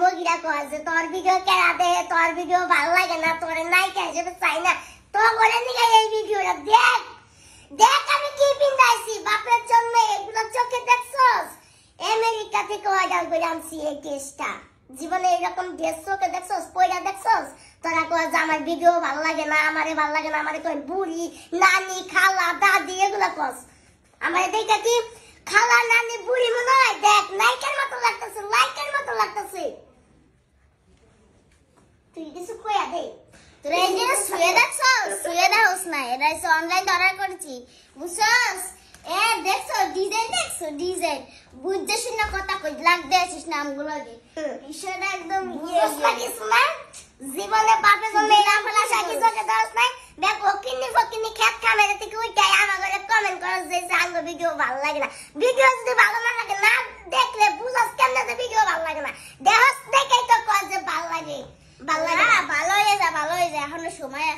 মুরগিরা কয় যে তোর ভিডিও কেরাতে তোর ভিডিও ভালো লাগে না তোর নায়িকা হিসেবে চাই না তো করে নিকে এই ভিডিওটা দেখ দেখ আমি কি পিন্দাইছি বাপের জন্য এগুলো চোখে দেখছস আমেরিকা থেকে অর্ডার করে আনছি এই ড্রেসটা জীবনে এরকম ড্রেস চোখে দেখছস পয়লা দেখছস তোরা কয় যে আমার ভিডিও ভাল লাগে না আমারে ভালো লাগে না আমারে কয় বুড়ি নানি খালা দাদি এগুলো কস আমার দেখে কি খালা নানি বুড়ি মনে হয় দেখ লাইকের মতো লাগতেছে লাইকের মতো কিছু কইয়া দে তোরা এই যে শুয়ে দেখছস শুয়ে দেখস না এরা এসে অনলাইন অর্ডার করেছি বুঝছস এ দেখছো ডিজাইন দেখছো ডিজাইন বুঝতে শুনে কথা কই লাগতে আছিস নামগুলো আগে বিষয়টা একদম বুঝছস না কিছু না জীবনে বাপে জন্মে না ফেলা সাকি চোখে দরস নাই দেখ ফকিনি ফকিনি খেত খামে যাতে কি উঠাই আমার করে কমেন্ট করো যে সাঙ্গ ভিডিও ভালো লাগে না ভিডিও যদি ভালো না লাগে না দেখলে বুঝাস কেমনে ভিডিও ভালো লাগে না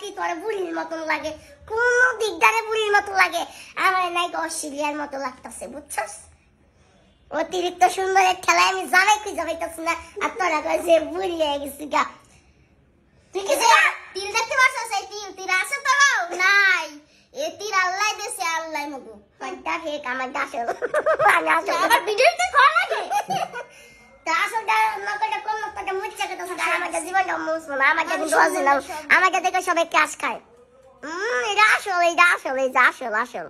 কি বুড়ির মতন লাগে কোন দিকদারে বুড়ির মতো লাগে আমার নাই মতো লাগতেছে বুঝছস অতিরিক্ত সুন্দরের খেলায় আমি জানাই কি যাবাইতেছি না আর তোরা কয় যে বুড়ি হয়ে গেছি গা তুই কি তিল দেখতে পারছস তিল তিল আছে তো নাই এ তিল আল্লাহ দেশে আল্লাহ মগু পান্তা ফেক আমার দাসে আমি আমার ভিডিওতে কর লাগে তা আসলে নকলটা কোন হইলাম মুসলিম আমাকে কিন্তু অরিজিনাল আমাকে দেখে সবাই ক্যাশ খায় হুম এটা আসল এটা আসল এটা আসল আসল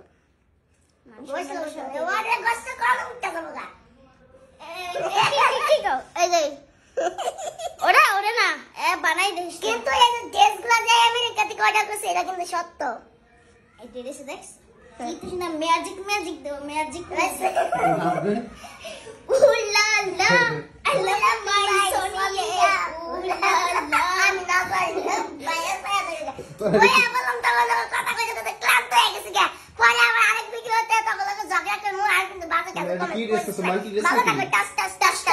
ওরা ওরা না এ বানাই দেশ কিন্তু এই যে দেশগুলা যে আমেরিকা থেকে অর্ডার করছে এটা কিন্তু সত্য এই ড্রেসে দেখছ কিন্তু না ম্যাজিক ম্যাজিক দেব ম্যাজিক ও লা লা আই লাভ মাই মানে কি রেস্ট আছে মাল্টি রেস্ট